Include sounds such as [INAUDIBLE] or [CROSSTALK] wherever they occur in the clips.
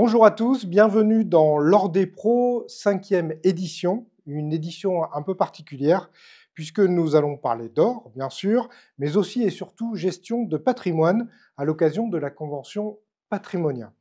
Bonjour à tous, bienvenue dans l'Ordé Pro 5e édition, une édition un peu particulière puisque nous allons parler d'or, bien sûr, mais aussi et surtout gestion de patrimoine à l'occasion de la convention patrimonia.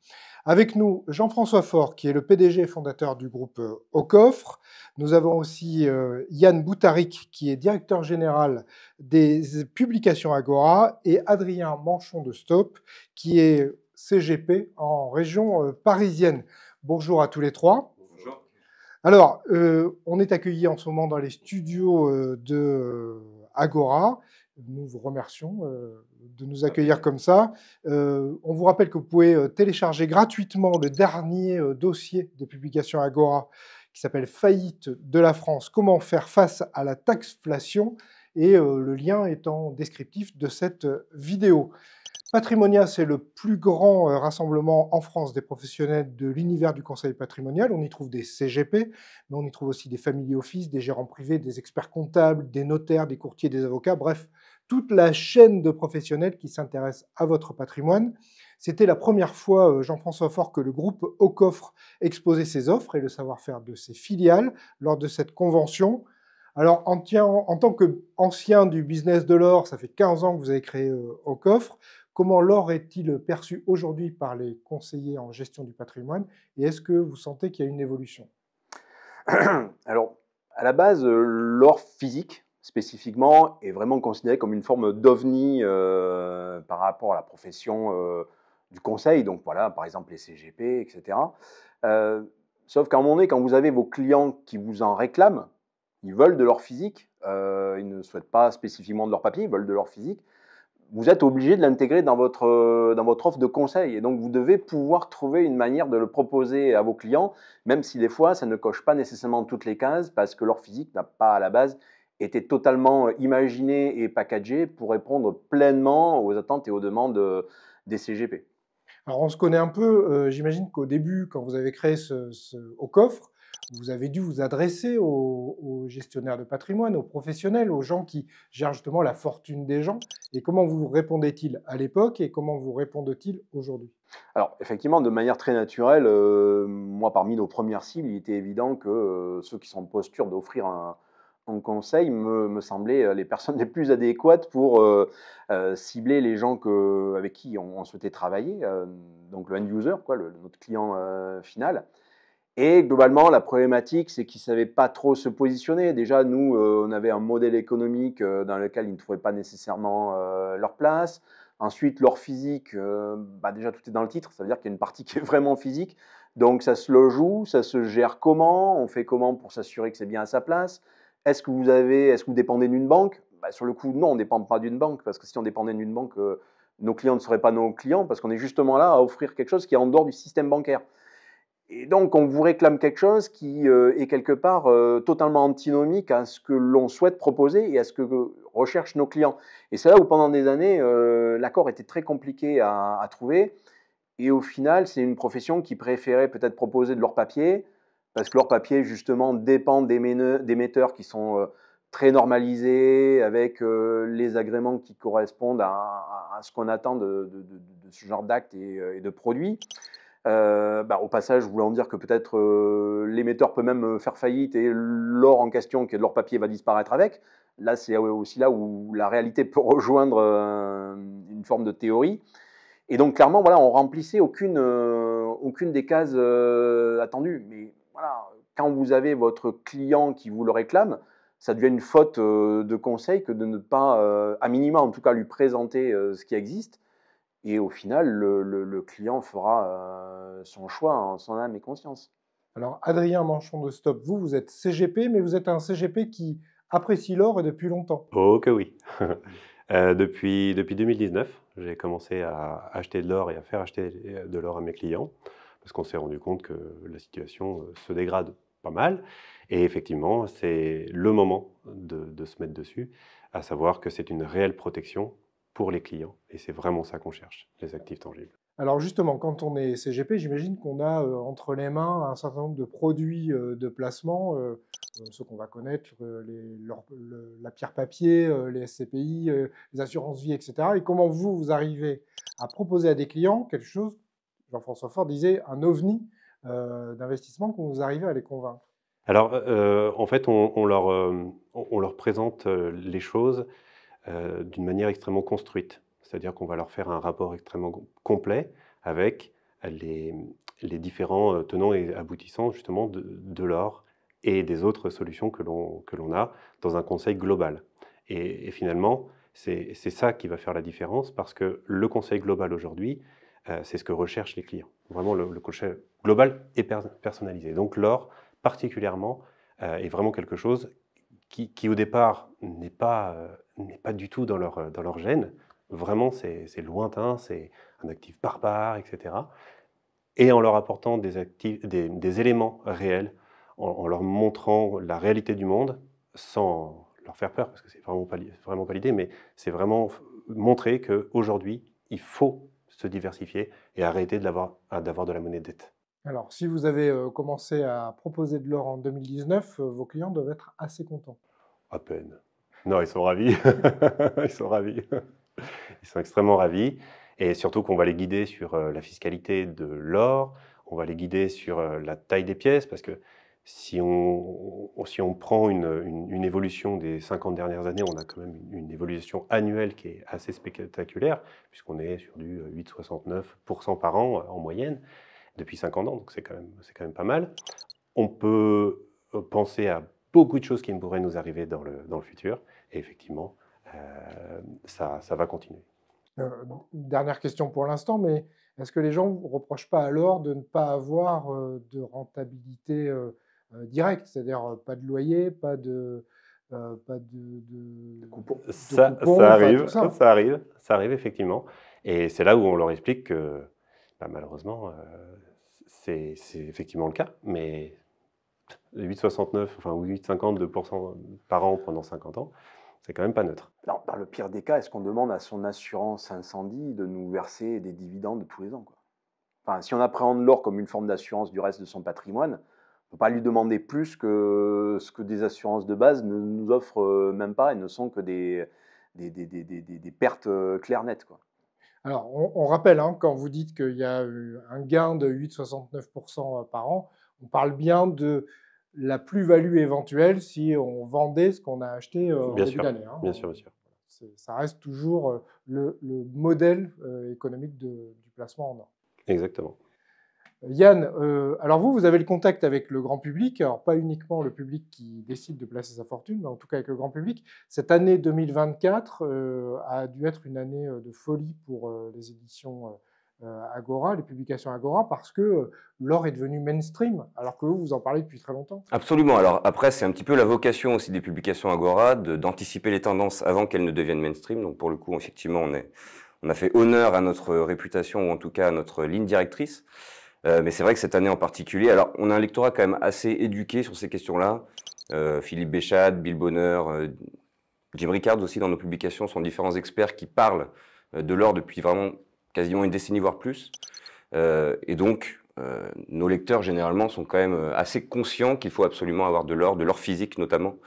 Avec nous, Jean-François Faure, qui est le PDG fondateur du groupe euh, Au Coffre. Nous avons aussi euh, Yann Boutaric, qui est directeur général des publications Agora, et Adrien Manchon de Stop, qui est CGP en région euh, parisienne. Bonjour à tous les trois. Bonjour. Alors, euh, on est accueillis en ce moment dans les studios euh, de Agora. Nous vous remercions de nous accueillir comme ça. on vous rappelle que vous pouvez télécharger gratuitement le dernier dossier des publications Agora qui s'appelle Faillite de la France, comment faire face à la taxflation et le lien est en descriptif de cette vidéo. Patrimonia, c'est le plus grand euh, rassemblement en France des professionnels de l'univers du conseil patrimonial. On y trouve des CGP, mais on y trouve aussi des family office, des gérants privés, des experts comptables, des notaires, des courtiers, des avocats, bref, toute la chaîne de professionnels qui s'intéressent à votre patrimoine. C'était la première fois, euh, Jean-François Fort, que le groupe Au Coffre exposait ses offres et le savoir-faire de ses filiales lors de cette convention. Alors, en, en tant qu'ancien du business de l'or, ça fait 15 ans que vous avez créé euh, Au Coffre, Comment l'or est-il perçu aujourd'hui par les conseillers en gestion du patrimoine Et est-ce que vous sentez qu'il y a une évolution [CLEARS THROAT] Alors, à la base, l'or physique, spécifiquement, est vraiment considéré comme une forme d'ovni euh, par rapport à la profession euh, du conseil, donc voilà, par exemple les CGP, etc. Euh, sauf qu'à un moment donné, quand vous avez vos clients qui vous en réclament, ils veulent de l'or physique, ils ne souhaitent pas spécifiquement de l'or papier, ils veulent de l'or physique vous êtes obligé de l'intégrer dans votre, euh, dans votre offre de conseil. Et donc, vous devez pouvoir trouver une manière de le proposer à vos clients, même si des fois, ça ne coche pas nécessairement toutes les cases, parce que leur physique n'a pas à la base été totalement euh, imaginé et packagé pour répondre pleinement aux attentes et aux demandes euh, des CGP. Alors, on se connaît un peu. J'imagine qu'au début, quand vous avez créé ce, ce, au coffre, vous avez dû vous adresser aux, gestionnaires de patrimoine, aux professionnels, aux gens qui gèrent justement la fortune des gens. Et comment vous répondaient il à l'époque et comment vous répondent-ils aujourd'hui Alors effectivement, de manière très naturelle, euh, moi parmi nos premières cibles, il était évident que euh, ceux qui sont en posture d'offrir un, conseil me, semblaient euh, les personnes [LAUGHS] les plus adéquates pour cibler les gens avec qui on, souhaitait travailler, donc le end user, quoi, notre client final. Et globalement, la problématique, c'est qu'ils ne savaient pas trop se positionner. Déjà, nous, euh, on avait un modèle économique euh, dans lequel ils ne trouvaient pas nécessairement euh, leur place. Ensuite, leur physique, bah, déjà tout est dans le titre, ça veut dire qu'il y a une partie [LAUGHS] qui est vraiment physique. Donc ça se le joue, ça se gère comment, on fait comment pour s'assurer que c'est bien à sa place. Est-ce que vous avez, est-ce que vous dépendez d'une banque bah, Sur le coup, non, on ne dépend pas d'une banque, parce que si on dépendait d'une banque, nos clients ne seraient pas nos clients, parce qu'on est justement là à offrir quelque chose qui est en dehors du système bancaire. Et donc, on vous réclame quelque chose qui euh, est quelque part euh, totalement antinomique à ce que l'on souhaite proposer et à ce que recherchent nos clients. Et c'est là où, pendant des années, euh, l'accord était très compliqué à, trouver. Et au final, c'est une profession qui préférait peut-être proposer de l'or papier, parce que l'or papier, justement, dépend des, qui sont très normalisés, avec les agréments qui correspondent à, ce qu'on attend de, ce genre d'actes et de produits. Euh, bah, au passage, je voulais en dire que peut-être euh, l'émetteur peut même euh, faire faillite et l'or en question, qui est de l'or papier, va disparaître avec. Là, c'est aussi là où la réalité peut [LAUGHS] rejoindre une forme de théorie. Et donc, clairement, voilà, on remplissait aucune, des cases attendues. Mais voilà, quand vous avez votre client qui vous le réclame, ça devient une faute de conseil que de ne pas, à minima en tout cas, lui présenter ce qui existe et au final, le, client fera euh, son choix en son âme et conscience. Alors, Adrien Manchon de Stop, vous, vous êtes CGP, mais vous êtes un CGP qui apprécie l'or depuis longtemps. Oh que oui. [LAUGHS] Euh, depuis, depuis 2019, j'ai commencé à acheter de l'or et à faire acheter euh, de l'or à mes clients, parce qu'on s'est rendu compte que la situation se dégrade pas mal. Et effectivement, c'est le moment de, de se mettre dessus, à savoir que c'est une réelle protection pour les clients. Et c'est vraiment ça qu'on cherche, les actifs tangibles. Alors justement, quand on est CGP, j'imagine qu'on a euh, entre les mains un certain nombre de produits euh, de placement, ce euh, ceux qu'on va connaître, la pierre papier, les SCPI, les assurances vie, etc. Et comment vous, vous arrivez à proposer à des clients quelque chose, Jean-François Fort disait, un ovni d'investissement, qu'on vous arrivez à les convaincre alors, en fait, on, leur, on, leur, présente les choses euh, d'une manière extrêmement construite. C'est-à-dire qu'on va leur faire un rapport extrêmement complet avec les, différents euh, tenants et aboutissants justement de, l'or et des autres solutions que l'on a dans un conseil global. Et, finalement, c'est ça qui va faire la différence parce que le conseil global aujourd'hui, euh, c'est ce que recherchent les clients. Vraiment, le, le conseil global est personnalisé. Donc l'or, particulièrement, est vraiment quelque chose qui, au départ n'est pas, euh, n'est pas du tout dans leur, euh, dans leur gène. Vraiment, c'est, lointain, c'est un actif barbare, etc. Et en leur apportant des, actifs, des, éléments réels, en, leur montrant la réalité du monde, sans leur faire peur, parce que c'est vraiment pas, vraiment pas l'idée, mais c'est vraiment montrer qu'aujourd'hui, il faut se diversifier et arrêter de d'avoir de la monnaie de dette. Alors, si vous avez euh, commencé à proposer de l'or en 2019, euh, vos clients doivent être assez contents. À peine. Non, ils sont ravis. [LAUGHS] ils sont ravis. Ils sont extrêmement ravis. Et surtout qu'on va les guider sur euh, la fiscalité de l'or, on va les guider sur la taille des pièces, parce que si on, prend une, évolution des 50 dernières années, on a quand même une, une évolution annuelle qui est assez spectaculaire, puisqu'on est sur du 8,69% par an en moyenne depuis 50 ans, donc c'est quand, même, quand même pas mal. On peut euh, penser à beaucoup de choses qui ne pourraient nous arriver dans le, dans le futur. Et effectivement, euh, ça, ça, va continuer. Euh, dernière question pour l'instant, mais est-ce que les gens ne vous reprochent pas alors de ne pas avoir de rentabilité directe, c'est-à-dire pas de loyer, pas de... pas de, de, coupons, ça, ça arrive, ça. arrive, ça arrive effectivement. Et c'est là où on leur explique que bah, malheureusement, c'est effectivement le cas, mais 8,69, enfin 8,50 par an pendant 50 ans, c'est quand même pas neutre. Non, dans le pire des cas, est-ce qu'on demande à son assurance incendie de nous verser des dividendes tous les ans quoi Enfin, si on appréhende l'or comme une forme d'assurance du reste de son patrimoine, on ne peut pas lui demander plus que ce que des assurances de base ne nous offrent euh, même pas et ne sont que des, pertes euh, claires nettes. Quoi. Alors, on, rappelle, hein, quand vous dites qu'il y a eu un gain de 8,69% euh, par an, on parle bien de la plus-value éventuelle si on vendait ce qu'on a acheté euh, au début d'année. Hein. Bien sûr, bien sûr. Ça reste toujours euh, le, modèle économique du placement en or. Exactement. Yann, euh, alors vous, vous avez le contact avec le grand public, alors pas uniquement le public qui décide de placer sa fortune, mais en tout cas avec le grand public. Cette année 2024 euh, a dû être une année euh, de folie pour les éditions Agora, les publications Agora, parce que l'or est devenu mainstream, alors que vous, vous en parlez depuis très longtemps. Absolument. Alors après, c'est un petit peu la vocation aussi des publications Agora d'anticiper les tendances avant qu'elles ne deviennent mainstream. Donc pour le coup, effectivement, on a fait honneur à notre réputation, ou en tout cas à notre ligne directrice. Euh, mais c'est vrai que cette année en particulier, alors on a un lectorat quand même assez éduqué sur ces questions-là. Euh, Philippe Béchade, Bill Bonheur, Jim Ricard aussi dans nos publications sont différents experts qui parlent euh, de l'or depuis vraiment quasiment une décennie, voire plus. et donc, nos lecteurs généralement sont quand même assez conscients qu'il faut absolument avoir de l'or, de l'or physique notamment,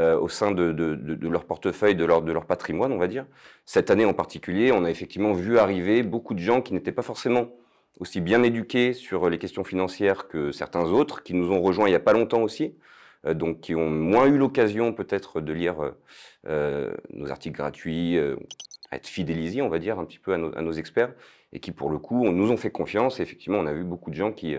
au sein de, leur portefeuille, de leur patrimoine, on va dire. Cette année en particulier, on a effectivement vu arriver beaucoup de gens qui n'étaient pas forcément aussi bien éduqués sur les questions financières que certains autres, qui nous ont rejoints il n'y a pas longtemps aussi, euh, donc qui ont moins eu l'occasion peut-être de lire euh, euh, nos articles gratuits, être fidélisés, on va dire, un petit peu à, nos experts, et qui pour le coup nous ont fait confiance. Et effectivement, on a vu beaucoup de gens qui,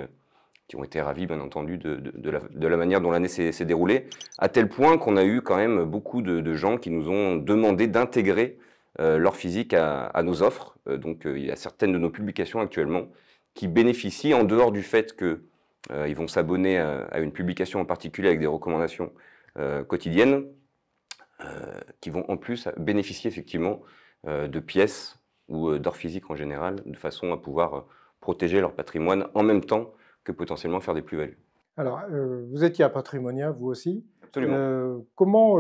qui ont été ravis, bien entendu, de, la, de la, manière dont l'année s'est déroulée, à tel point qu'on a eu quand même beaucoup de, gens qui nous ont demandé d'intégrer euh, leur physique à, nos offres. Euh, donc euh, il y a certaines de nos publications actuellement qui bénéficient, en dehors du fait qu'ils vont s'abonner à, une publication en particulier avec des recommandations quotidiennes, qui vont en plus bénéficier effectivement de pièces ou d'or physique en général, de façon à pouvoir protéger leur patrimoine en même temps que potentiellement faire des plus-values. Alors, vous étiez à Patrimonia, vous aussi. Absolument. comment,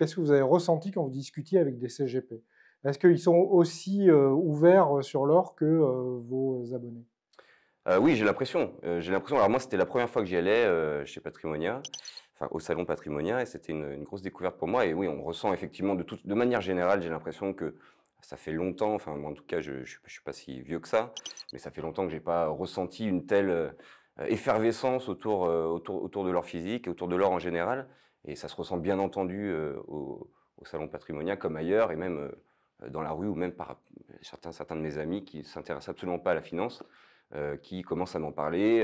Qu'est-ce que vous avez ressenti quand vous discutiez avec des CGP Est-ce qu'ils sont aussi euh, ouverts euh, sur l'or que euh, vos abonnés Oui, j'ai l'impression. j'ai l'impression. Alors moi, c'était la première fois que j'y allais chez Patrimonia, enfin au salon Patrimonia, et c'était une, grosse découverte pour moi. Et oui, on ressent effectivement de de manière générale, j'ai l'impression que ça fait longtemps, enfin moi en tout cas je ne suis pas si vieux que ça, mais ça fait longtemps que je n'ai pas ressenti une telle effervescence autour, autour, autour de l'or physique, et autour de l'or en général. Et ça se ressent bien entendu euh, au, salon patrimonial comme ailleurs, et même euh, dans la rue, ou même par certains, certains de mes amis qui s'intéressent absolument pas à la finance, euh, qui commencent à m'en parler.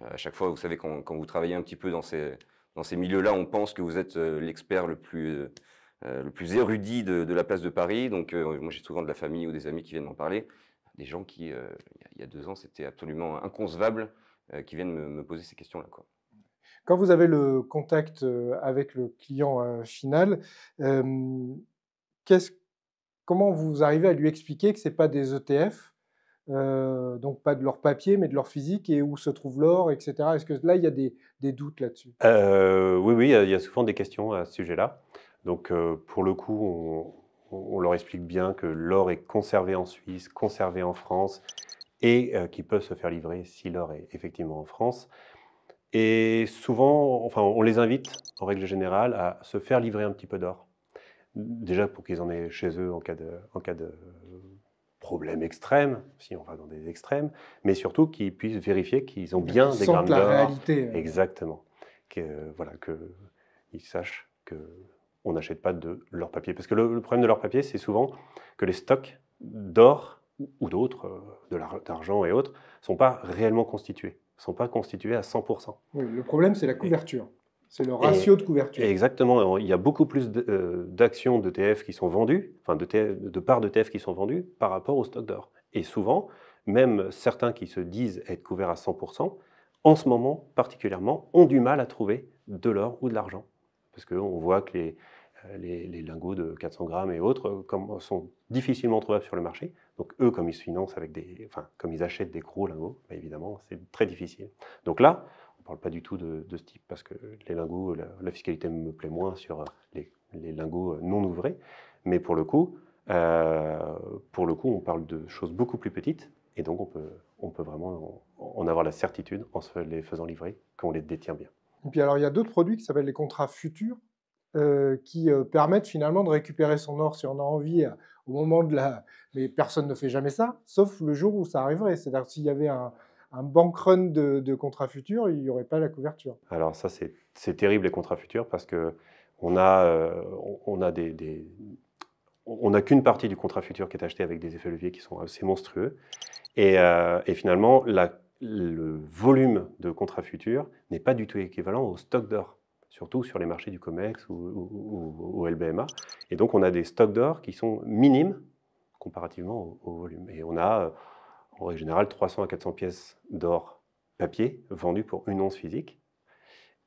à chaque fois, vous savez, quand, vous travaillez un petit peu dans ces, dans ces milieux-là, on pense que vous êtes l'expert le plus... le plus érudit de, la place de Paris. Donc, moi, j'ai souvent de la famille ou des amis qui viennent m'en parler. Des gens qui, il y a deux ans, c'était absolument inconcevable, qui viennent me, me poser ces questions-là. Quoi. Quand vous avez le contact euh, avec le client euh, final, euh, comment vous arrivez à lui expliquer que ce n'est pas des ETF, donc pas de leur papier, mais de leur physique et où se trouve l'or, etc. Est-ce que là, il y a des, doutes là-dessus Oui, oui, il y a souvent des questions à ce sujet-là. Donc pour le coup, on, leur explique bien que l'or est conservé en Suisse, conservé en France, et euh, qui peut se faire livrer si l'or est effectivement en France. Et souvent, enfin, on les invite, en règle générale, à se faire livrer un petit peu d'or. Déjà pour qu'ils en aient chez eux en cas de, en cas de problème extrême, si on va dans des extrêmes, mais surtout qu'ils puissent vérifier qu'ils ont bien des grammes d'or. la réalité. Exactement. Que, voilà, qu'ils sachent qu'on n'achète pas de leur papier. Parce que le, le problème de leur papier, c'est souvent que les stocks d'or ou d'autres, euh, d'argent et autres, ne sont pas réellement constitués sont pas constitués à 100%. Oui, le problème, c'est la couverture. C'est le ratio de couverture. Exactement. Il y a beaucoup plus euh, d'actions d'ETF qui sont vendues, enfin de, de parts d'ETF qui sont vendues par rapport au stock d'or. Et souvent, même certains qui se disent être couverts à 100%, en ce moment particulièrement, ont du mal à trouver de l'or ou de l'argent. Parce qu'on voit que euh, les, les, lingots de 400 grammes et autres euh, sont difficilement trouvables sur le marché. Donc eux, comme ils se financent avec des, enfin, comme ils achètent des gros lingots, bah, évidemment, c'est très difficile. Donc là, on ne parle pas du tout de, ce type parce que les lingots, la, fiscalité me plaît moins sur euh, les, lingots euh, non ouvrés. Mais pour le coup, euh, pour le coup, on parle de choses beaucoup plus petites et donc on peut, on peut vraiment en, avoir la certitude en se les faisant livrer qu'on les détient bien. Et puis alors, il y a d'autres produits qui s'appellent les contrats futurs euh, qui euh, permettent finalement de récupérer son or si on a envie euh, au moment de la... [LAUGHS] Mais personne ne fait jamais ça, sauf le jour où ça arriverait. C'est-à-dire s'il y avait un, un bank run de, de contrats futurs, il n'y aurait pas la couverture. Alors ça, c'est terrible les contrats futurs parce que on a, on a des, On n'a qu'une partie du contrat futur qui est acheté avec des effets leviers qui sont assez monstrueux. Et, finalement, le volume de contrats futurs n'est pas du tout équivalent au stock d'or surtout sur les marchés du COMEX ou, au LBMA. Et donc, on a des stocks d'or qui sont minimes comparativement au, volume. Et on a, euh, en règle générale, 300 à 400 pièces d'or papier vendues pour une once physique.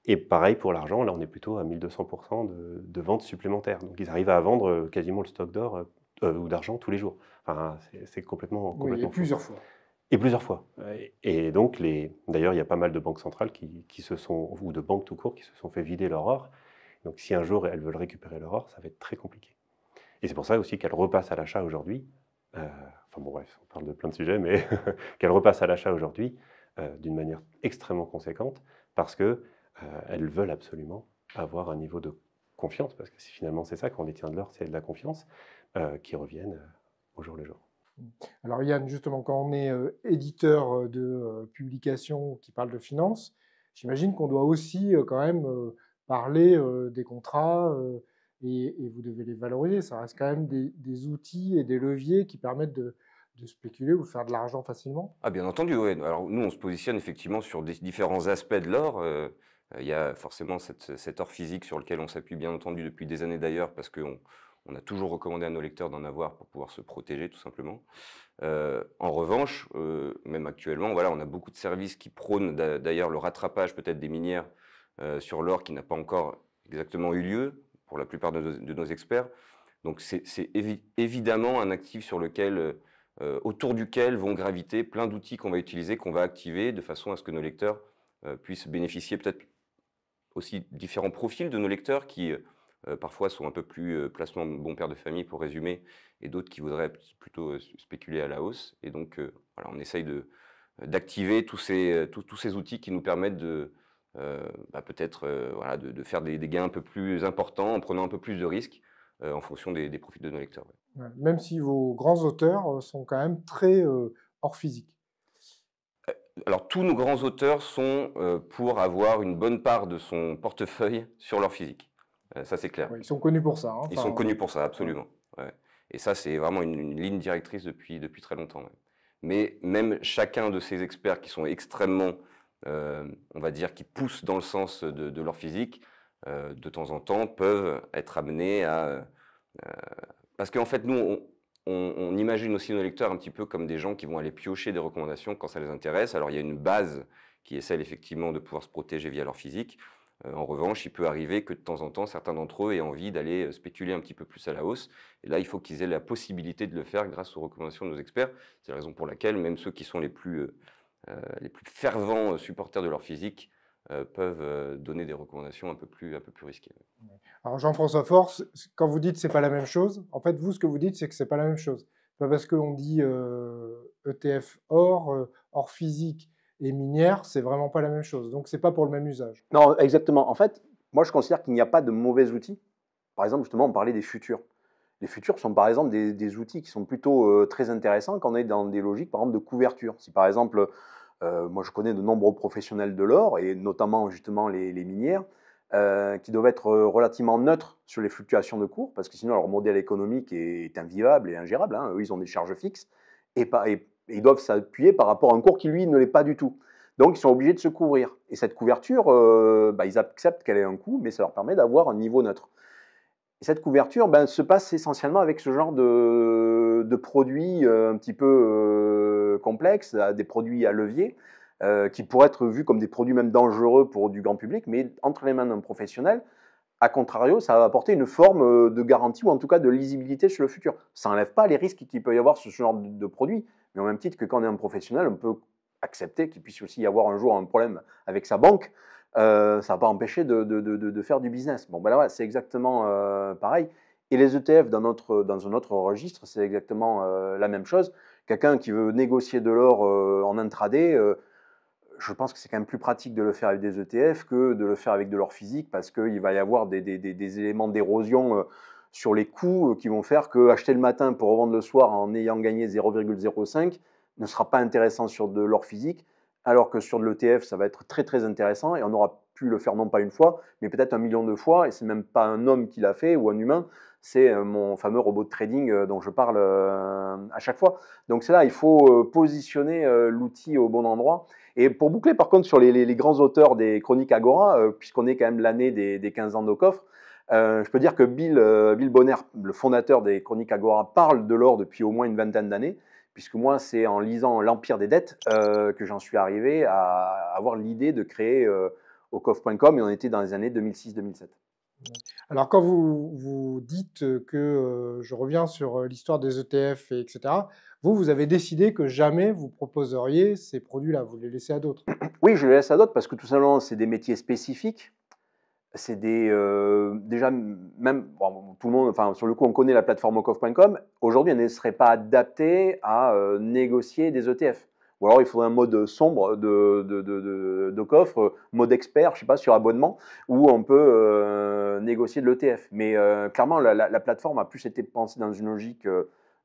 Et pareil pour l'argent, là on est plutôt à 1200% de, de ventes supplémentaires. Donc ils arrivent à vendre euh, quasiment le stock d'or euh, ou d'argent tous les jours. c'est complètement, complètement plusieurs fois. Et plusieurs fois. Et donc, les... d'ailleurs, il y a pas mal de banques centrales qui, qui, se sont, ou de banques tout court, qui se sont fait vider leur or. Donc, si un jour elles veulent récupérer leur or, ça va être très compliqué. Et c'est pour ça aussi qu'elles repassent à l'achat aujourd'hui. Euh, enfin bon, bref, on parle de plein de sujets, mais [LAUGHS] qu'elles repassent à l'achat aujourd'hui euh, d'une manière extrêmement conséquente parce que euh, veulent absolument avoir un niveau de confiance parce que finalement c'est ça qu'on détient de l'or, c'est de la confiance qui revienne au jour le jour. Alors Yann, justement, quand on est euh, éditeur euh, de euh, publications qui parlent de finances, j'imagine qu'on doit aussi quand même parler des contrats et, vous devez les valoriser. Ça reste quand même des, outils et des leviers qui permettent de, spéculer ou faire de l'argent facilement Ah bien entendu, oui. Alors nous, on se positionne effectivement sur différents aspects de l'or. Il y a forcément cette, cet or physique sur lequel on s'appuie bien entendu depuis des années d'ailleurs parce qu'on on a toujours recommandé à nos lecteurs d'en avoir pour pouvoir se protéger, tout simplement. Euh, en revanche, euh, même actuellement, voilà, on a beaucoup de services qui prônent d'ailleurs le rattrapage peut-être des minières euh, sur l'or qui n'a pas encore exactement eu lieu pour la plupart de nos, experts. Donc c'est évidemment un actif sur lequel, autour duquel vont graviter plein d'outils qu'on va utiliser, qu'on va activer de façon à ce que nos lecteurs puissent bénéficier peut-être aussi différents profils de nos lecteurs qui euh, parfois sont un peu plus euh, placement bon père de famille pour résumer, et d'autres qui voudraient plutôt euh, spéculer à la hausse. Et donc, voilà, on essaye d'activer tous ces, tous, ces outils qui nous permettent de bah, peut-être de, faire des, gains un peu plus importants en prenant un peu plus de risques en fonction des, profits de nos lecteurs. même si vos grands auteurs sont quand même très hors physique. Alors tous nos grands auteurs sont pour avoir une bonne part de son portefeuille sur leur physique. Euh, ça c'est clair. Ah ils sont connus pour ça. Hein, ils sont connus pour ça, absolument. Et ça, c'est vraiment une, ligne directrice depuis, depuis très longtemps. Mais même chacun de ces experts qui sont extrêmement, euh, on va dire, qui poussent dans le sens de, leur physique, euh, de temps en temps, peuvent être amenés à... parce qu'en fait, nous, on, on, imagine aussi nos lecteurs un petit peu comme des gens qui vont aller piocher des recommandations quand ça les intéresse. Alors, il y a une base qui est celle, effectivement, de pouvoir se protéger via leur physique. Euh, en revanche, il peut arriver que de temps en temps, certains d'entre eux aient envie d'aller euh, spéculer un petit peu plus à la hausse. Et là, il faut qu'ils aient la possibilité de le faire grâce aux recommandations de nos experts. C'est la raison pour laquelle même ceux qui sont les plus, euh, les plus fervents supporters de leur physique peuvent donner des recommandations un peu plus, un peu plus risquées. Alors Jean-François Force, quand vous dites c'est pas la même chose, en fait, vous, ce que vous dites, c'est que c'est pas la même chose. Pas parce qu'on dit ETF e or, or physique, les minières, c'est vraiment pas la même chose. Donc, c'est pas pour le même usage. Non, exactement. En fait, moi, je considère qu'il n'y a pas de mauvais outils. Par exemple, justement, on parlait des futurs. Les futurs sont par exemple des, outils qui sont plutôt euh, très intéressants quand on est dans des logiques, par exemple, de couverture. Si par exemple, euh, moi, je connais de nombreux professionnels de l'or et notamment justement les, minières. Euh, qui doivent être relativement neutres sur les fluctuations de cours, parce que sinon leur modèle économique est invivable et ingérable. Hein. Eux, ils ont des charges fixes. Et, pas, ils doivent s'appuyer par rapport à un cours qui, lui, ne l'est pas du tout. Donc, ils sont obligés de se couvrir. Et cette couverture, euh, bah, ils acceptent qu'elle ait un coût, mais ça leur permet d'avoir un niveau neutre. Et cette couverture ben, se passe essentiellement avec ce genre de, produits euh, un petit peu euh, complexes, des produits à levier, qui pourraient être vus comme des produits même dangereux pour du grand public, mais entre les mains d'un professionnel, a contrario, ça va apporter une forme euh, de garantie ou en tout cas de lisibilité sur le futur. Ça n'enlève pas les risques qu'il peut y avoir sur ce genre de, produit, mais en même titre que quand on est un professionnel, on peut accepter qu'il puisse aussi y avoir un jour un problème avec sa banque. Euh, ça ne va pas empêcher de, faire du business. Bon, ben là, c'est exactement euh, pareil. Et les ETF dans, un autre registre, c'est exactement la même chose. Quelqu'un qui veut négocier de l'or en intraday, je pense que c'est quand même plus pratique de le faire avec des ETF que de le faire avec de l'or physique parce qu'il va y avoir des, éléments d'érosion euh, sur les coûts euh, qui vont faire que acheter le matin pour revendre le soir en ayant gagné 0,05 ne sera pas intéressant sur de l'or physique, alors que sur de l'ETF, ça va être très très intéressant et on aura pu le faire non pas une fois, mais peut-être un million de fois, et c'est même pas un homme qui l'a fait ou un humain, c'est euh, mon fameux robot de trading dont je parle à chaque fois. Donc c'est là, il faut positionner l'outil au bon endroit. Et pour boucler, par contre, sur les, grands auteurs des chroniques Agora, euh, puisqu'on est quand même l'année des, 15 ans de coffre, euh, je peux dire que euh, Bill, Bonner, le fondateur des chroniques Agora, parle de l'or depuis au moins une vingtaine d'années, puisque moi, c'est en lisant L'Empire des dettes que j'en suis arrivé à avoir l'idée de créer au et on était dans les années 2006-2007. Alors quand vous, vous dites que je reviens sur l'histoire des ETF, etc., vous, vous avez décidé que jamais vous proposeriez ces produits-là, vous les laissez à d'autres. [CLEARS THROAT] Oui, je les laisse à d'autres parce que tout simplement, c'est des métiers spécifiques. C'est des. Euh, déjà, même. tout le monde. Enfin, sur le coup, on connaît la plateforme ocoff.com. Aujourd'hui, elle ne serait pas adaptée à euh, négocier des ETF. Ou alors, il faudrait un mode sombre de, de, de, coffre, mode expert, je ne sais pas, sur abonnement, où on peut euh, négocier de l'ETF. Mais clairement, la, la, plateforme a plus été pensée dans une logique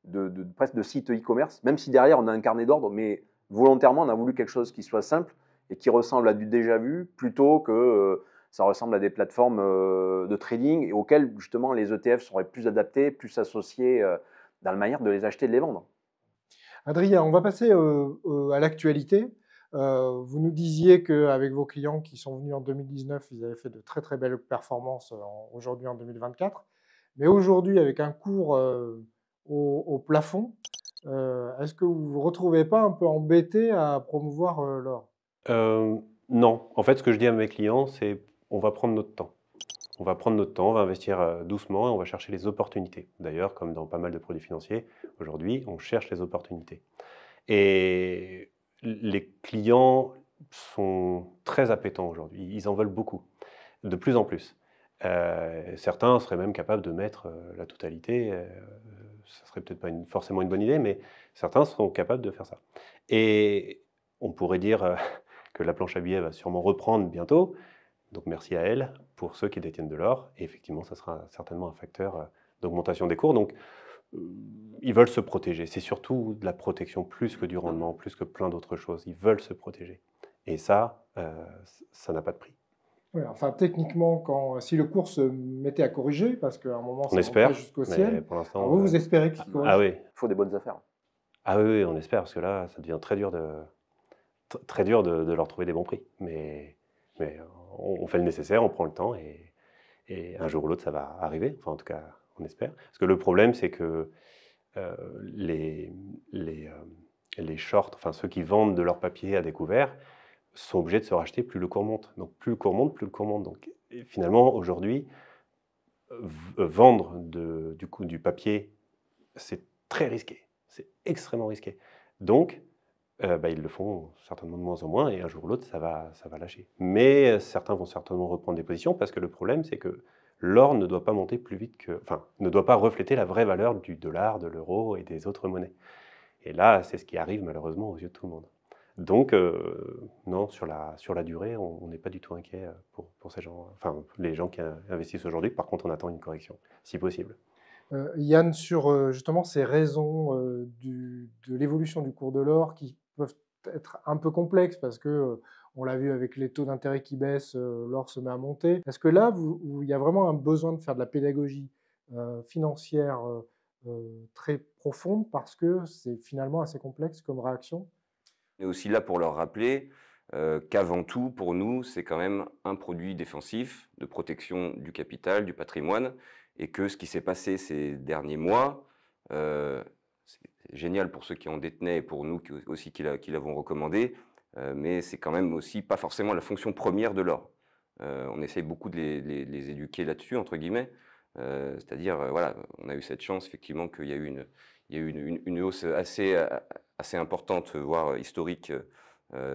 de, de, presque de site e-commerce, même si derrière on a un carnet d'ordre, mais volontairement on a voulu quelque chose qui soit simple et qui ressemble à du déjà vu plutôt que euh, ça ressemble à des plateformes euh, de trading auxquelles justement les ETF seraient plus adaptés, plus associés euh, dans la manière de les acheter et de les vendre. Adrien, on va passer à l'actualité. vous nous disiez qu'avec vos clients qui sont venus en 2019, ils avaient fait de très très belles performances aujourd'hui en 2024. Mais aujourd'hui, avec un cours au, plafond. Euh, est-ce que vous ne vous retrouvez pas un peu embêté à promouvoir euh, l'or euh, Non. En fait, ce que je dis à mes clients, c'est on va prendre notre temps. On va prendre notre temps, on va investir doucement et on va chercher les opportunités. D'ailleurs, comme dans pas mal de produits financiers, aujourd'hui, on cherche les opportunités. Et les clients sont très appétents aujourd'hui. Ils en veulent beaucoup, de plus en plus. certains seraient même capables de mettre la totalité ne serait peut-être pas forcément une bonne idée, mais certains seront capables de faire ça. Et on pourrait dire euh, que la planche à billets va sûrement reprendre bientôt. Donc merci à elle pour ceux qui détiennent de l'or. Et effectivement, ça sera certainement un facteur euh, d'augmentation des cours. Donc euh, ils veulent se protéger. C'est surtout de la protection plus que du rendement, plus que plein d'autres choses. Ils veulent se protéger. Et ça, ça n'a pas de prix. Oui, enfin, techniquement, quand, si le cours se mettait à corriger, parce qu'à un moment, ça va jusqu'au ciel, pour l'instant, vous, vous euh, espérez qu'il ah, corrige Ah oui. Il faut des bonnes affaires. Ah oui, on espère, parce que là, ça devient très dur de, très dur de, leur trouver des bons prix. Mais, mais on, fait le nécessaire, on prend le temps, et, un jour ou l'autre, ça va arriver. Enfin, en tout cas, on espère. Parce que le problème, c'est que euh, les, les, euh, les shorts, enfin ceux qui vendent de leur papier à découvert, sont obligés de se racheter plus le cours monte. Donc plus le cours monte, plus le cours monte. Donc finalement, aujourd'hui, euh, vendre du, coup, du papier, c'est très risqué. C'est extrêmement risqué. Donc, euh, bah, ils le font certainement de moins en moins et un jour ou l'autre, ça va, ça va lâcher. Mais euh, certains vont certainement reprendre des positions parce que le problème, c'est que l'or ne doit pas monter plus vite que... Enfin, ne doit pas refléter la vraie valeur du dollar, de l'euro et des autres monnaies. Et là, c'est ce qui arrive malheureusement aux yeux de tout le monde. Donc, euh, non, sur la, durée, on n'est pas du tout inquiet euh, pour, ces gens, enfin, les gens qui investissent aujourd'hui. Par contre, on attend une correction, si possible. Euh, Yann, sur justement ces raisons de l'évolution du cours de l'or qui peuvent être un peu complexes parce que on l'a vu avec les taux d'intérêt qui baissent, l'or se met à monter. Est-ce que là, il y a vraiment un besoin de faire de la pédagogie financière très profonde parce que c'est finalement assez complexe comme réaction on est aussi là pour leur rappeler euh, qu'avant tout, pour nous, c'est quand même un produit défensif de protection du capital, du patrimoine, et que ce qui s'est passé ces derniers mois, euh, c'est génial pour ceux qui en détenaient et pour nous aussi qui, l'avons recommandé, euh, mais c'est quand même aussi pas forcément la fonction première de l'or. on essaye beaucoup de les, les éduquer là-dessus, entre guillemets, euh, c'est-à-dire, euh, voilà, on a eu cette chance effectivement qu'il y a eu une, hausse euh, assez, importante, voire historique,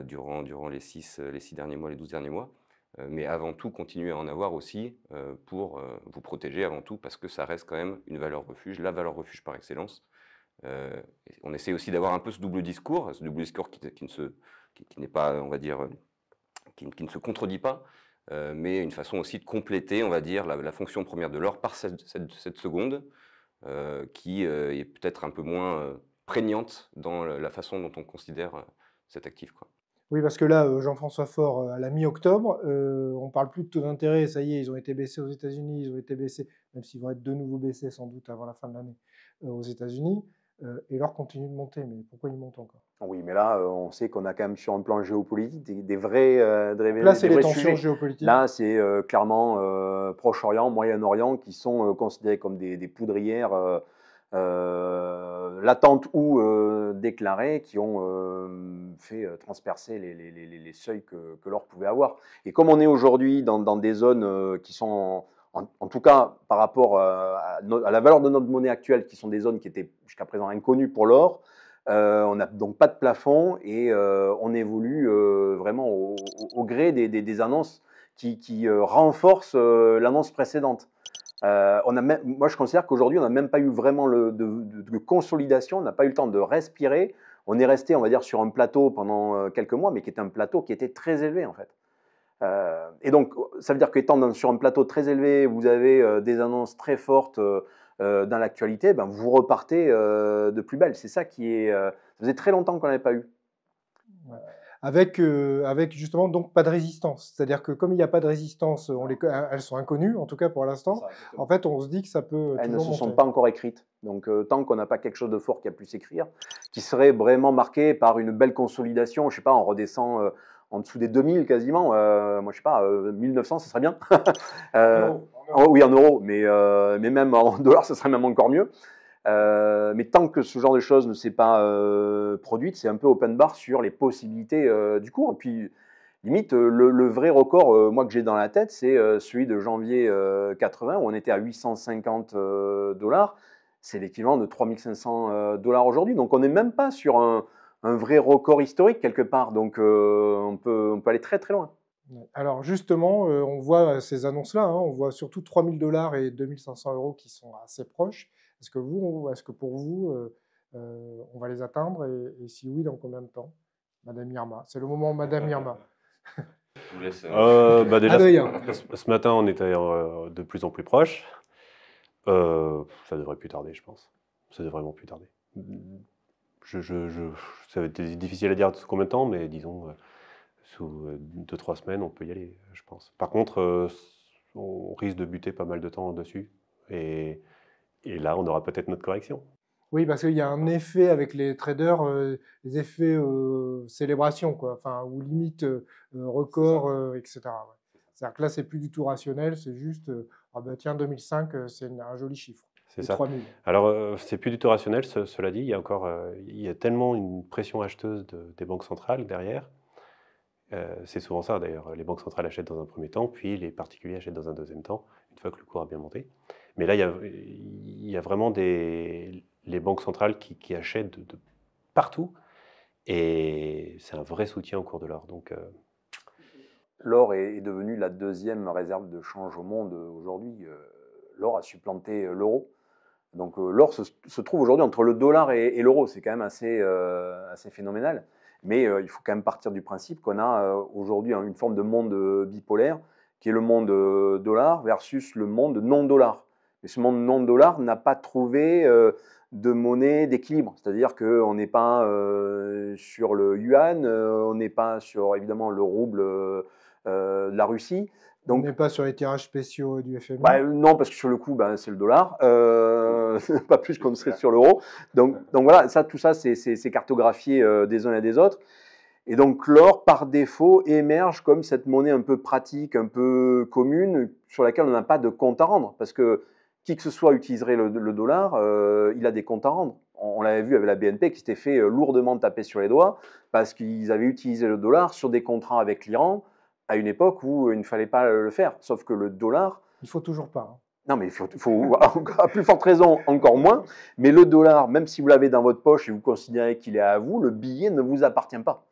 durant, les, six, les derniers mois, les 12 derniers mois. mais avant tout, continuer à en avoir aussi pour vous protéger avant tout, parce que ça reste quand même une valeur refuge, la valeur refuge par excellence. on essaie aussi d'avoir un peu ce double discours, ce double discours qui, n'est pas, on va dire, qui ne se contredit pas, euh, mais une façon aussi de compléter, on va dire, la, fonction première de l'or par cette, seconde, euh, qui euh, est peut-être un peu moins prégnante dans la façon dont on considère cet actif. Quoi. Oui, parce que là, Jean-François Faure, à la mi-octobre, on on parle plus de taux d'intérêt, ça y est, ils ont été baissés aux États-Unis, ils ont été baissés, même s'ils vont être de nouveau baissés sans doute avant la fin de l'année aux États-Unis. Euh, et l'or continue de monter. Mais pourquoi il monte encore Oui, mais là, euh, on sait qu'on a quand même sur un plan géopolitique des, vrais, euh, Là, c'est les tensions géopolitiques. Là, c'est clairement Proche-Orient, Moyen-Orient qui sont considérés comme des, poudrières latentes ou déclarées qui ont fait transpercer les, seuils que, l'or pouvait avoir. Et comme on est aujourd'hui dans, dans, des zones qui sont en, tout cas par rapport euh, à, la valeur de notre monnaie actuelle, qui sont des zones qui étaient jusqu'à présent inconnues pour l'or. Euh, on n'a donc pas de plafond et euh, on évolue vraiment au, gré des, annonces qui, renforcent l'annonce précédente. moi, je considère qu'aujourd'hui, on n'a même pas eu vraiment de, consolidation, on n'a pas eu le temps de respirer. On est resté, on va dire, sur un plateau pendant quelques mois, mais qui était un plateau qui était très élevé en fait. Euh, et donc, ça veut dire qu'étant sur un plateau très élevé, vous avez euh, des annonces très fortes euh, dans l'actualité, ben, vous repartez de plus belle. C'est ça qui est. ça faisait très longtemps qu'on n'avait pas eu. Avec, avec justement donc pas de résistance. C'est-à-dire que comme il n'y a pas de résistance, on les, elles sont inconnues, en tout cas pour l'instant, en fait on se dit que ça peut... Elles ne se sont pas encore écrites. Donc tant qu'on n'a pas quelque chose de fort qui a pu s'écrire, qui serait vraiment marqué par une belle consolidation, je ne sais pas, on redescend en dessous des 2000 quasiment. Euh, moi, je sais pas, 1900, euh, ce serait bien. [LAUGHS] Euh, oui, en euros, mais, mais même en [LAUGHS] dollars, ce serait même encore mieux. mais tant que ce genre de choses ne s'est pas produite, c'est un peu open bar sur les possibilités du cours. Et puis, limite, le, vrai record, moi, que j'ai dans la tête, c'est celui de janvier 80, où on était à 850 dollars. C'est l'équivalent de 3500 dollars aujourd'hui. Donc, on n'est même pas sur un, un vrai record historique quelque part. Donc euh, on, peut, on peut aller très très loin. Alors justement, euh, on voit euh, ces annonces-là, hein. on voit surtout 3000 dollars et 2500 euros qui sont assez proches. Est-ce que, vous, est que pour vous, on va les atteindre et, si oui, dans combien de temps Madame Irma, c'est le moment Madame Irma. Je vous laisse. Bah, hein. ce, matin, on était de plus en plus proche. ça devrait plus tarder, je pense. Ça devrait vraiment plus tarder je, ça va être difficile à dire sous combien de temps, mais disons, euh, sous 2-3 euh, semaines, on peut y aller, je pense. Par contre, euh, on risque de buter pas mal de temps dessus. Et, là, on aura peut-être notre correction. Oui, parce qu'il y a un effet avec les traders, les effets célébration, quoi, enfin, ou limite record, etc. C'est-à-dire que là, c'est plus du tout rationnel, c'est juste, ah bah tiens, 2005, c'est un joli chiffre. C'est ça. Alors, euh, c'est plus du tout rationnel, cela dit. Il y a encore euh, il y a tellement une pression acheteuse des banques centrales derrière. Euh, c'est souvent ça, d'ailleurs. Les banques centrales achètent dans un premier temps, puis les particuliers achètent dans un deuxième temps, une fois que le cours a bien monté. Mais là, il y a, il a vraiment les banques centrales qui, achètent de, de, partout. Et c'est un vrai soutien au cours de l'or. Donc. L'or est devenu la deuxième réserve de change au monde aujourd'hui. L'or a supplanté l'euro. Donc euh, l'or se, trouve aujourd'hui entre le dollar et, l'euro, c'est quand même assez, euh, assez phénoménal. Mais euh, il faut quand même partir du principe qu'on a aujourd'hui une forme de monde bipolaire, qui est le monde dollar versus le monde non-dollar. Et ce monde non-dollar n'a pas trouvé de monnaie d'équilibre. C'est-à-dire qu'on n'est pas sur le yuan, on n'est pas sur évidemment le rouble de la Russie. Donc, on n'est pas sur les tirages spéciaux du FMI bah, Non, parce que sur le coup, bah, c'est le dollar. Euh, [LAUGHS] pas plus qu'on ne serait sur l'euro. Donc, voilà, ça, tout ça, c'est cartographié euh, des uns et des autres. Et donc l'or, par défaut, émerge comme cette monnaie un peu pratique, un peu commune, sur laquelle on n'a pas de compte à rendre. Parce que qui que ce soit utiliserait le, dollar, euh, il a des comptes à rendre. On, l'avait vu avec la BNP qui s'était fait lourdement taper sur les doigts parce qu'ils avaient utilisé le dollar sur des contrats avec l'Iran à une époque où il ne fallait pas le faire. Sauf que le dollar... Il faut toujours pas. Hein. Non, mais il faut, à plus forte raison, encore moins. Mais le dollar, même si vous l'avez dans votre poche et vous considérez qu'il est à vous, le billet ne vous appartient pas.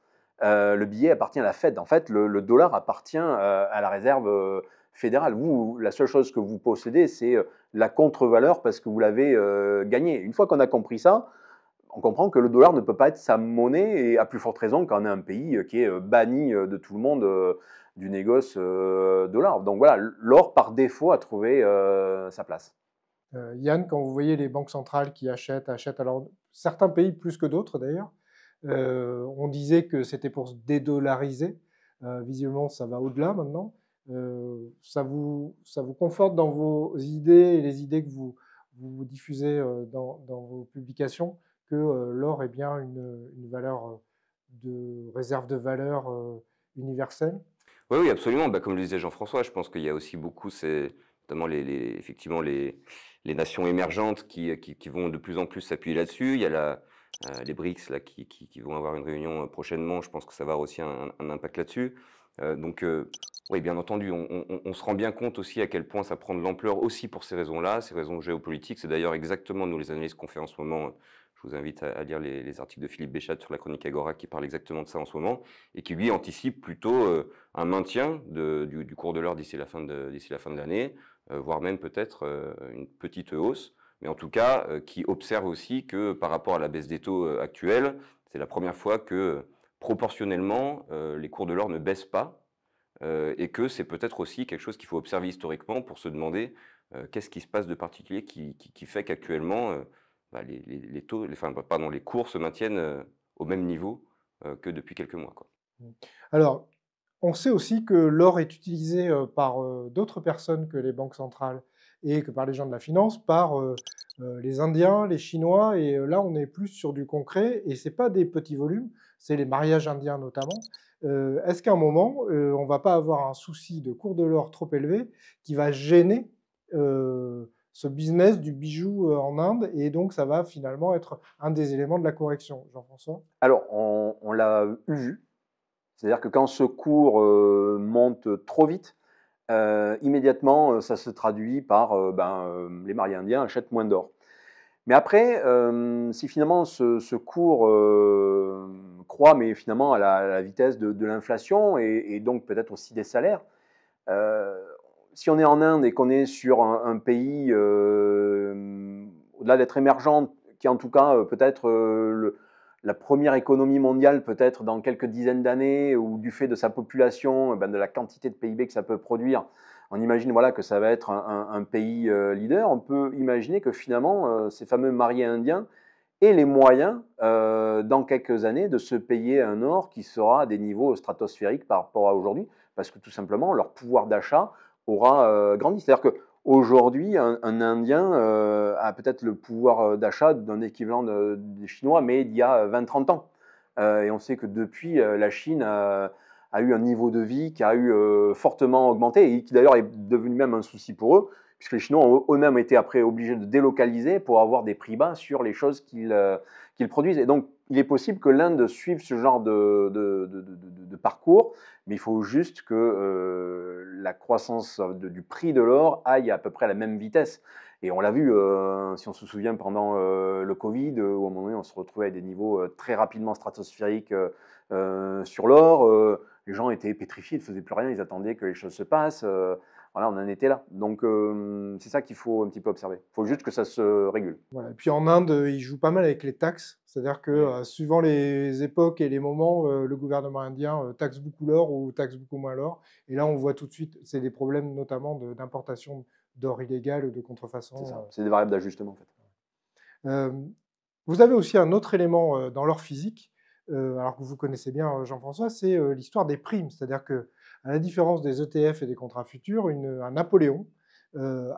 Euh, le billet appartient à la Fed. En fait, le, dollar appartient euh, à la réserve euh, fédérale. Vous, la seule chose que vous possédez, c'est la contre-valeur parce que vous l'avez gagnée. Une fois qu'on a compris ça, on comprend que le dollar ne peut pas être sa monnaie et à plus forte raison quand on est un pays qui est banni de tout le monde du négoce euh, de Donc voilà, l'or par défaut a trouvé euh, sa place. Euh, Yann, quand vous voyez les banques centrales qui achètent, achètent alors certains pays plus que d'autres d'ailleurs, on disait que c'était pour se dédollariser. Euh, visiblement, ça va au-delà maintenant. ça, vous, ça vous conforte dans vos idées et les idées que vous, vous diffusez dans, vos publications que l'or est bien une, une, valeur de réserve de valeur universelle oui, oui, absolument. Bah, comme le disait Jean-François, je pense qu'il y a aussi beaucoup, notamment les, effectivement les, nations émergentes qui, vont de plus en plus s'appuyer là-dessus. Il y a euh, les BRICS là, qui, vont avoir une réunion euh, prochainement. Je pense que ça va avoir aussi un, impact là-dessus. Euh, donc, oui, bien entendu, on, on, se rend bien compte aussi à quel point ça prend de l'ampleur aussi pour ces raisons-là, ces raisons géopolitiques. C'est d'ailleurs exactement nous les analystes, qu'on fait en ce moment je vous invite à, lire les, articles de Philippe Béchat sur la chronique Agora qui parle exactement de ça en ce moment et qui lui anticipe plutôt euh, un maintien du, cours de l'or d'ici la fin de d'ici la fin de l'année, euh, voire même peut-être euh, une petite hausse, mais en tout cas qui observe aussi que par rapport à la baisse des taux actuels, c'est la première fois que proportionnellement les cours de l'or ne baissent pas et que c'est peut-être aussi quelque chose qu'il faut observer historiquement pour se demander qu'est-ce qui se passe de particulier qui, qui fait qu'actuellement bah, les, taux, pardon, les cours se maintiennent euh, au même niveau euh, que depuis quelques mois. Mmh. Alors, on sait aussi que l'or est utilisé euh, par d'autres personnes que les banques centrales et que par les gens de la finance, par les Indiens, les Chinois, et là on est plus sur du concret, et ce n'est pas des petits volumes, c'est les mariages indiens notamment. Est-ce qu'à un moment, on ne va pas avoir un souci de cours de l'or trop élevé qui va gêner ce business du bijou euh, en Inde. Et donc, ça va finalement être un des éléments de la correction, Jean-François Alors, on, l'a eu. C'est-à-dire que quand ce cours euh, monte trop vite, euh, immédiatement, ça se traduit par ben, les mariés indiens achètent moins d'or. Mais après, si finalement ce, cours croît, mais finalement à la, vitesse de, l'inflation et, donc peut-être aussi des salaires, euh, si on est en Inde et qu'on est sur un, pays, euh, au-delà d'être émergent, qui en tout cas euh, peut-être euh, la première économie mondiale, peut-être dans quelques dizaines d'années, ou du fait de sa population, eh ben, de la quantité de PIB que ça peut produire, on imagine voilà, que ça va être un, pays leader. On peut imaginer que finalement, ces fameux mariés indiens, aient les moyens, dans quelques années, de se payer un or qui sera à des niveaux stratosphériques par rapport à aujourd'hui, parce que tout simplement, leur pouvoir d'achat, aura euh, grandi. C'est-à-dire que Aujourd'hui, un, Indien euh, a peut-être le pouvoir euh, d'achat d'un équivalent de, des Chinois, mais il y a 20-30 ans. et on sait que depuis, la Chine a, eu un niveau de vie qui a eu fortement augmenté et qui d'ailleurs est devenu même un souci pour eux, puisque les Chinois ont eux-mêmes été après obligés de délocaliser pour avoir des prix bas sur les choses qu'ils produisent. Et donc, il est possible que l'Inde suive ce genre de, parcours, mais il faut juste que euh, la croissance du prix de l'or aille à peu près à la même vitesse. Et on l'a vu, euh, si on se souvient pendant euh, le Covid, où à un moment donné on se retrouvait à des niveaux très rapidement stratosphériques sur l'or, les gens étaient pétrifiés, ils ne faisaient plus rien, ils attendaient que les choses se passent. Voilà, on en était là. Donc, c'est ça qu'il faut un petit peu observer. Il faut juste que ça se régule. Et puis en Inde, ils jouent pas mal avec les taxes. C'est-à-dire que euh, suivant les époques et les moments, euh, le gouvernement indien euh, taxe beaucoup l'or ou taxe beaucoup moins l'or. Et là, on voit tout de suite, c'est des problèmes notamment d'importation d'or illégal ou de contrefaçon. C'est des variables d'ajustement en fait. vous avez aussi un autre élément dans l'or physique, alors que vous connaissez bien Jean-François, c'est l'histoire des primes. C'est-à-dire que, à la différence des ETF et des contrats futurs, un Napoléon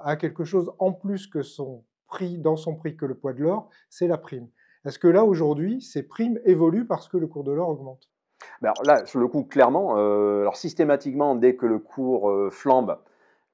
a quelque chose en plus que son prix, dans son prix que le poids de l'or, c'est la prime. Est-ce que là, aujourd'hui, ces primes évoluent parce que le cours de l'or augmente ben Là, sur le coup, clairement, euh, alors systématiquement, dès que le cours euh, flambe,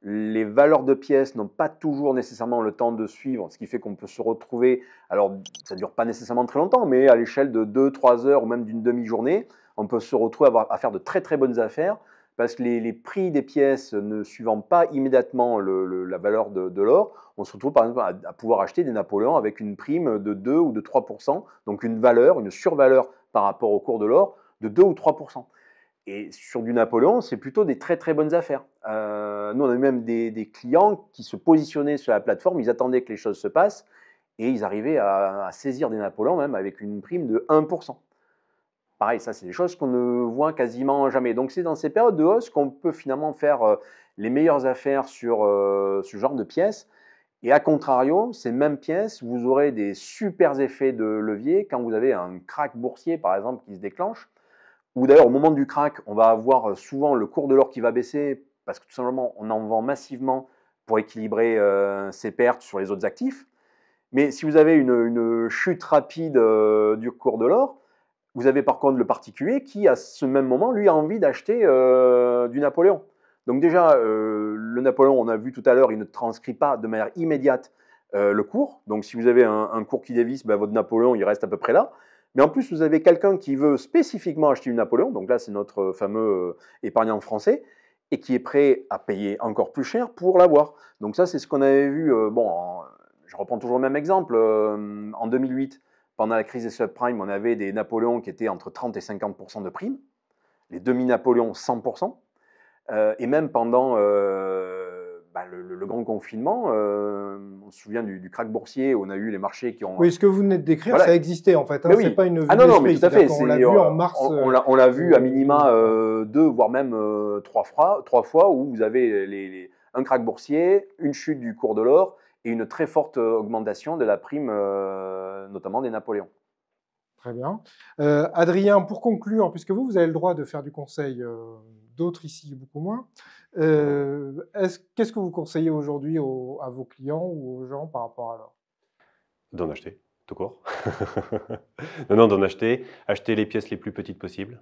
les valeurs de pièces n'ont pas toujours nécessairement le temps de suivre, ce qui fait qu'on peut se retrouver, alors ça ne dure pas nécessairement très longtemps, mais à l'échelle de 2-3 heures ou même d'une demi-journée, on peut se retrouver à, à faire de très très bonnes affaires parce que les, prix des pièces ne suivant pas immédiatement la valeur de, l'or, on se retrouve par exemple à, pouvoir acheter des Napoléons avec une prime de 2 ou de 3%, donc une valeur, une survaleur par rapport au cours de l'or de 2 ou 3%. Et sur du Napoléon, c'est plutôt des très très bonnes affaires. Euh, nous, on a même des, clients qui se positionnaient sur la plateforme, ils attendaient que les choses se passent, et ils arrivaient à, à saisir des Napoléons même avec une prime de 1%. Pareil, ça, c'est des choses qu'on ne voit quasiment jamais. Donc, c'est dans ces périodes de hausse qu'on peut finalement faire euh, les meilleures affaires sur euh, ce genre de pièces. Et à contrario, ces mêmes pièces, vous aurez des super effets de levier quand vous avez un crack boursier, par exemple, qui se déclenche. Ou d'ailleurs, au moment du crack, on va avoir euh, souvent le cours de l'or qui va baisser parce que tout simplement, on en vend massivement pour équilibrer ses pertes sur les autres actifs. Mais si vous avez une, chute rapide du cours de l'or, vous avez par contre le particulier qui, à ce même moment, lui a envie d'acheter euh, du Napoléon. Donc déjà, euh, le Napoléon, on a vu tout à l'heure, il ne transcrit pas de manière immédiate euh, le cours. Donc si vous avez un, cours qui dévisse, ben, votre Napoléon, il reste à peu près là. Mais en plus, vous avez quelqu'un qui veut spécifiquement acheter du Napoléon. Donc là, c'est notre fameux épargnant français et qui est prêt à payer encore plus cher pour l'avoir. Donc ça, c'est ce qu'on avait vu. bon, je reprends toujours le même exemple en 2008 pendant la crise des subprimes, on avait des Napoléons qui étaient entre 30 et 50 de prime, les demi-Napoléons 100 euh, et même pendant euh, bah, le, grand confinement, euh, on se souvient du, du crack boursier, on a eu les marchés qui ont. Oui, ce que vous venez de décrire, ça existait en fait. Hein, pas une. Ah, vue ah On l'a vu en mars. On, l'a vu à minima deux, voire même trois fois, trois fois où vous avez les, un crack boursier, une chute du cours de l'or et une très forte euh, augmentation de la prime, euh, notamment des Napoléons. Très bien. Euh, Adrien, pour conclure, puisque vous, vous avez le droit de faire du conseil, d'autres ici beaucoup moins, qu'est-ce que vous conseillez aujourd'hui à vos clients ou aux gens par rapport à leur D'en acheter, tout court. [LAUGHS] non, non, d'en acheter. Acheter les pièces les plus petites possibles,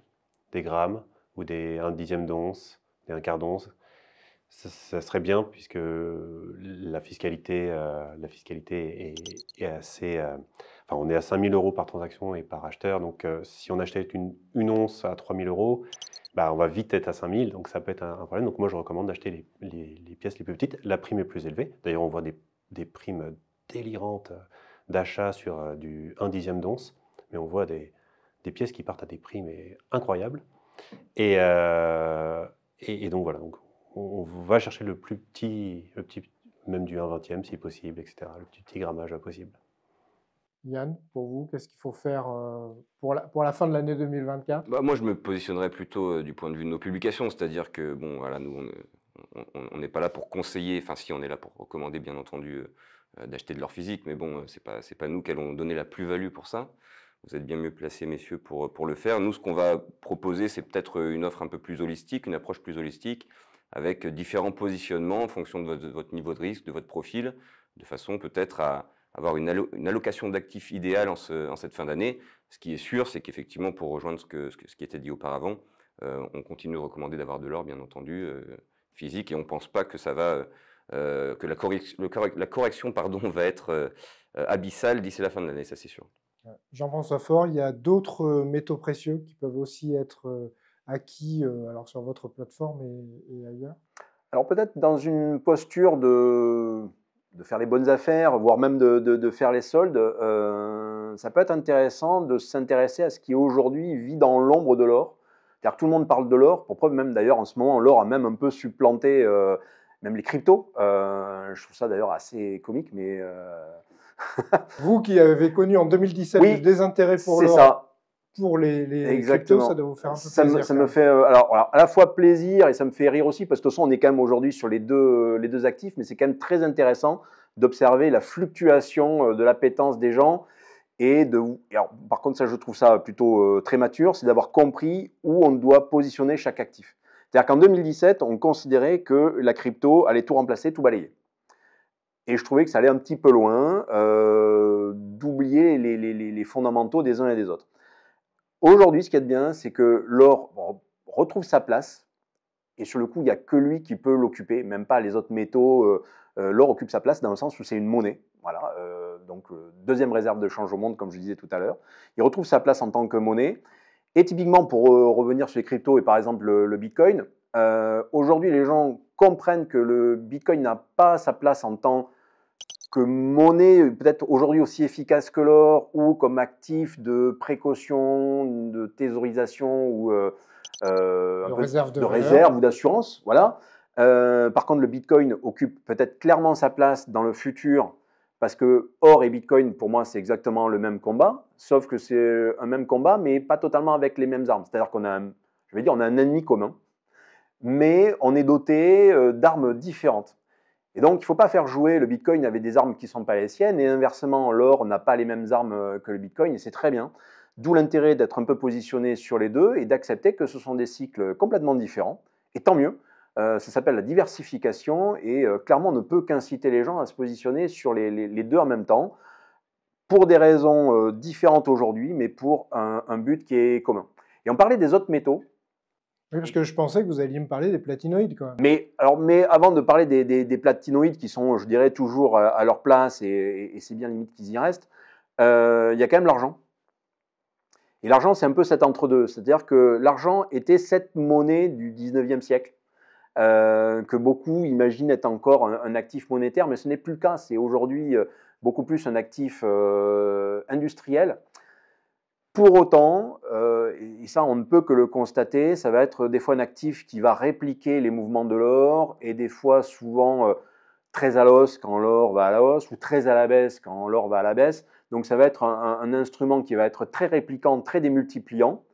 des grammes ou des 1 dixième d'once, des 1 quart d'once ça, serait bien puisque la fiscalité, euh, la fiscalité est, assez. Euh, enfin, on est à 5000 euros par transaction et par acheteur. Donc, euh, si on achetait une, une once à 3000 euros, bah, on va vite être à 5000. Donc, ça peut être un, problème. Donc, moi, je recommande d'acheter les, pièces les plus petites. La prime est plus élevée. D'ailleurs, on voit des, primes délirantes d'achat sur du 1 dixième d'once. Mais on voit des, pièces qui partent à des primes incroyables. Et, et, et donc, voilà. Donc, on, va chercher le plus petit, le petit même du 1 20e si possible, etc. Le plus petit grammage possible. Yann, pour vous, qu'est-ce qu'il faut faire euh, pour la, fin de l'année 2024 bah, Moi, je me positionnerais plutôt euh, du point de vue de nos publications, c'est-à-dire que, bon, voilà, nous, on n'est pas là pour conseiller, enfin, si, on est là pour recommander, bien entendu, euh, d'acheter de l'or physique, mais bon, ce n'est pas, nous qui allons donner la plus-value pour ça. Vous êtes bien mieux placés, messieurs, pour le faire. Nous, ce qu'on va proposer, c'est peut-être une offre un peu plus holistique, une approche plus holistique, avec différents positionnements en fonction de votre, niveau de risque, de votre profil, de façon peut-être à avoir une, une allocation d'actifs idéale en, cette fin d'année. Ce qui est sûr, c'est qu'effectivement, pour rejoindre ce, qui était dit auparavant, euh, on continue de recommander d'avoir de l'or, bien entendu, euh, physique, et on ne pense pas que ça va, euh, que la, la, correction pardon, [LAUGHS] va être abyssale d'ici la fin de l'année, ça c'est sûr. Jean-François Fort, il y a d'autres métaux précieux qui peuvent aussi être à euh, alors sur votre plateforme et, ailleurs Alors peut-être dans une posture de, de, faire les bonnes affaires, voire même de, de, faire les soldes, euh, ça peut être intéressant de s'intéresser à ce qui aujourd'hui vit dans l'ombre de l'or. C'est-à-dire tout le monde parle de l'or, pour preuve même d'ailleurs en ce moment, l'or a même un peu supplanté euh, même les cryptos. je trouve ça d'ailleurs assez comique, mais... [LAUGHS] Vous qui avez connu en 2017 oui, le désintérêt pour l'or. C'est ça pour les, les ça doit vous faire un peu plaisir. Me, ça me fait euh, alors, à la fois plaisir et ça me fait rire aussi parce que de toute on est quand même aujourd'hui sur les deux euh, les deux actifs, mais c'est quand même très intéressant d'observer la fluctuation euh, de l'appétence des gens et de par contre ça je trouve ça plutôt très mature, c'est d'avoir compris où on doit positionner chaque actif. C'est-à-dire qu'en 2017, on considérait que la crypto allait tout remplacer, tout balayer. Et je trouvais que ça allait un petit peu loin d'oublier les fondamentaux des uns et des autres. Aujourd'hui, ce qu'il y a de bien, c'est que l'or retrouve sa place. Et sur le coup, il n'y a que lui qui peut l'occuper, même pas les autres métaux. Euh, euh, l'or occupe sa place dans le sens où c'est une monnaie. Voilà, euh, donc deuxième réserve de change au monde, comme je disais tout à l'heure. Il retrouve sa place en tant que monnaie. Et typiquement, pour revenir sur les cryptos et par exemple le, Bitcoin, aujourd'hui les gens comprennent que le Bitcoin n'a pas sa place en tant que que monnaie euh, peut-être aujourd'hui aussi efficace que l'or ou comme actif de précaution, de thésaurisation ou euh, euh, de, réserve ou d'assurance. Voilà. par contre, le Bitcoin occupe peut-être clairement sa place dans le futur parce que or et Bitcoin, pour moi, c'est exactement le même combat, sauf que c'est un même combat, mais pas totalement avec les mêmes armes. C'est-à-dire qu'on a, je vais dire, on a un ennemi commun, mais on est doté d'armes différentes. Et donc, il ne faut pas faire jouer le Bitcoin avec des armes qui ne sont pas les siennes, et inversement, l'or n'a pas les mêmes armes euh, que le Bitcoin, et c'est très bien. D'où l'intérêt d'être un peu positionné sur les deux et d'accepter que ce sont des cycles complètement différents, et tant mieux. Euh, ça s'appelle la diversification, et euh, clairement, on ne peut qu'inciter les gens à se positionner sur les, deux en même temps, pour des raisons différentes aujourd'hui, mais pour un but qui est commun. Et on parlait des autres métaux. Oui, parce que je pensais que vous alliez me parler des platinoïdes Mais, alors, mais avant de parler des, platinoïdes qui sont, je dirais, toujours euh, à leur place et, c'est bien limite qu'ils y restent, euh, il y a quand même l'argent. Et l'argent, c'est un peu cet entre-deux. C'est-à-dire que l'argent était cette monnaie du 19e siècle, euh, que beaucoup imaginent être encore un, actif monétaire, mais ce n'est plus le cas. C'est aujourd'hui beaucoup plus un actif industriel. Pour autant, euh, et ça on ne peut que le constater, ça va être des fois un actif qui va répliquer les mouvements de l'or et des fois souvent euh, très à l'os quand l'or va à la hausse ou très à la baisse quand l'or va à la baisse. Donc ça va être un, instrument qui va être très répliquant, très démultipliant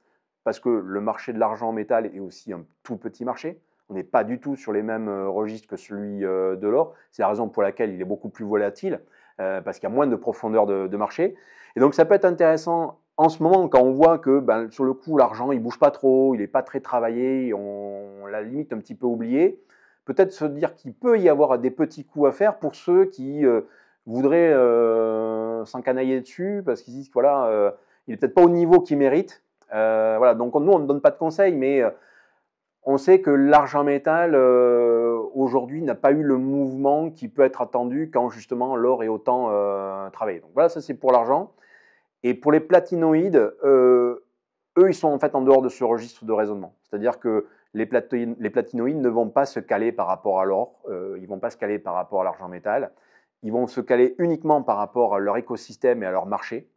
parce que le marché de l'argent en métal est aussi un tout petit marché. On n'est pas du tout sur les mêmes euh, registres que celui de l'or. C'est la raison pour laquelle il est beaucoup plus volatile parce qu'il y a moins de profondeur de, de marché. Et donc ça peut être intéressant en ce moment, quand on voit que ben, sur le coup, l'argent, il bouge pas trop, il n'est pas très travaillé, on, l'a limite un petit peu oublié, peut-être se dire qu'il peut y avoir des petits coups à faire pour ceux qui euh, voudraient euh, s'encanailler dessus, parce qu'ils disent qu'il voilà, euh, il n'est peut-être pas au niveau qu'il mérite. Euh, voilà, donc nous, on ne donne pas de conseils, mais on sait que l'argent métal, aujourd'hui, n'a pas eu le mouvement qui peut être attendu quand justement l'or est autant travaillé. Donc voilà, ça c'est pour l'argent. Et pour les platinoïdes, euh, eux, ils sont en fait en dehors de ce registre de raisonnement. C'est-à-dire que les, platinoïdes ne vont pas se caler par rapport à l'or, euh, ils ne vont pas se caler par rapport à l'argent métal, ils vont se caler uniquement par rapport à leur écosystème et à leur marché.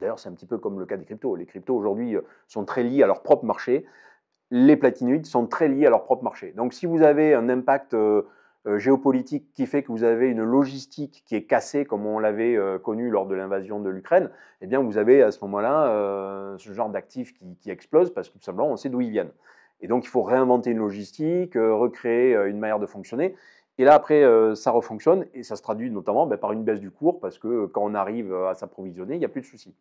D'ailleurs, c'est un petit peu comme le cas des cryptos. Les cryptos aujourd'hui euh, sont très liés à leur propre marché. Les platinoïdes sont très liés à leur propre marché. Donc, si vous avez un impact euh, géopolitique qui fait que vous avez une logistique qui est cassée, comme on l'avait euh, connu lors de l'invasion de l'Ukraine, eh bien, vous avez à ce moment-là euh, ce genre d'actifs qui, qui explosent parce que tout simplement, on sait d'où ils viennent. Et donc, il faut réinventer une logistique, recréer une manière de fonctionner. Et là, après, ça refonctionne et ça se traduit notamment ben, par une baisse du cours parce que quand on arrive à s'approvisionner, il n'y a plus de soucis.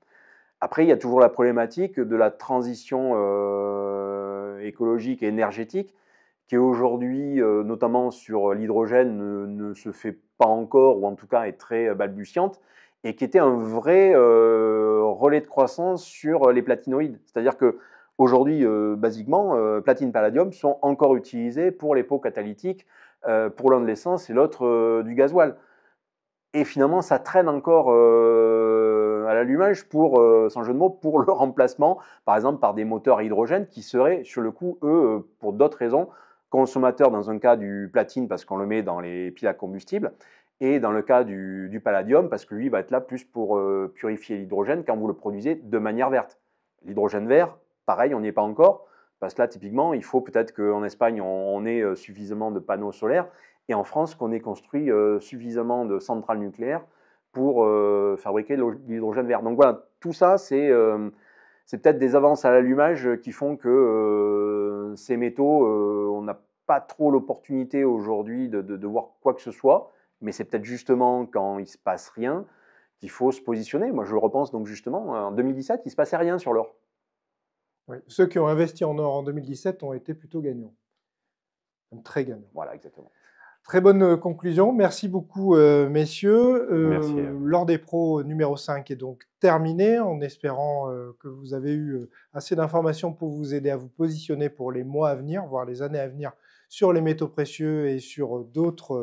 Après, il y a toujours la problématique de la transition écologique et énergétique qui aujourd'hui, euh, notamment sur euh, l'hydrogène, ne, se fait pas encore, ou en tout cas est très euh, balbutiante, et qui était un vrai relais de croissance sur les platinoïdes. C'est-à-dire que Aujourd'hui, basiquement, platine palladium sont encore utilisés pour les pots catalytiques, pour l'un de l'essence et l'autre du gasoil. Et finalement, ça traîne encore à l'allumage pour, sans jeu de mots, pour [LAUGHS] le remplacement, par exemple, par des moteurs à hydrogène qui seraient, sur le coup, eux, pour d'autres raisons, consommateur dans un cas du platine parce qu'on le met dans les piles à combustible, et dans le cas du, palladium parce que lui va être là plus pour euh, purifier l'hydrogène quand vous le produisez de manière verte. L'hydrogène vert, pareil, on n'y est pas encore, parce que là, typiquement, il faut peut-être qu'en Espagne, on, ait euh, suffisamment de panneaux solaires, et en France, qu'on ait construit euh, suffisamment de centrales nucléaires pour fabriquer l'hydrogène vert. Donc voilà, tout ça, c'est c'est peut-être des avances à l'allumage qui font que ces métaux, on n'a pas trop l'opportunité aujourd'hui de, voir quoi que ce soit, mais c'est peut-être justement quand il se passe rien qu'il faut se positionner. Moi, je repense donc justement, en 2017, il se passait rien sur l'or. Oui. Ceux qui ont investi en or en 2017 ont été plutôt gagnants. très gagnants. Voilà, exactement. Très bonne euh, conclusion. Merci beaucoup, euh, messieurs. Euh, Merci. des pros euh, numéro 5 est donc terminé, en espérant que vous avez eu assez d'informations pour vous aider à vous positionner pour les mois à venir, voire les années à venir sur les métaux précieux et sur euh, d'autres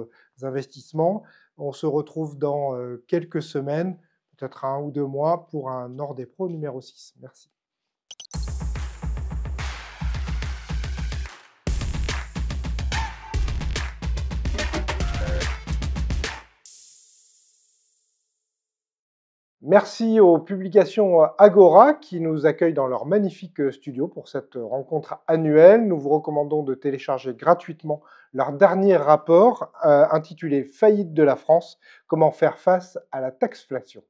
euh, investissements. On se retrouve dans euh, quelques semaines, peut-être un ou deux mois, pour un Nord des numéro 6. Merci. Merci aux publications Agora qui nous accueillent dans leur magnifique studio pour cette rencontre annuelle. Nous vous recommandons de télécharger gratuitement leur dernier rapport euh, intitulé Faillite de la France, comment faire face à la taxflation.